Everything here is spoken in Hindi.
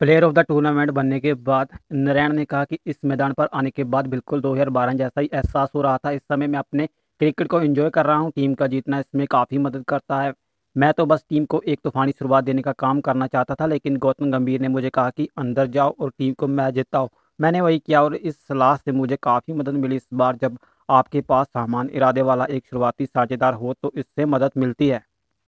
प्लेयर ऑफ द टूर्नामेंट बनने के बाद नारायण ने कहा कि इस मैदान पर आने के बाद बिल्कुल 2012 जैसा ही एहसास हो रहा था इस समय मैं अपने क्रिकेट को एंजॉय कर रहा हूं टीम का जीतना इसमें काफ़ी मदद करता है मैं तो बस टीम को एक तूफानी शुरुआत देने का काम करना चाहता था लेकिन गौतम गंभीर ने मुझे कहा कि अंदर जाओ और टीम को मैच जिताओ मैंने वही किया और इस सलाह से मुझे काफ़ी मदद मिली इस बार जब आपके पास सामान इरादे वाला एक शुरुआती साझेदार हो तो इससे मदद मिलती है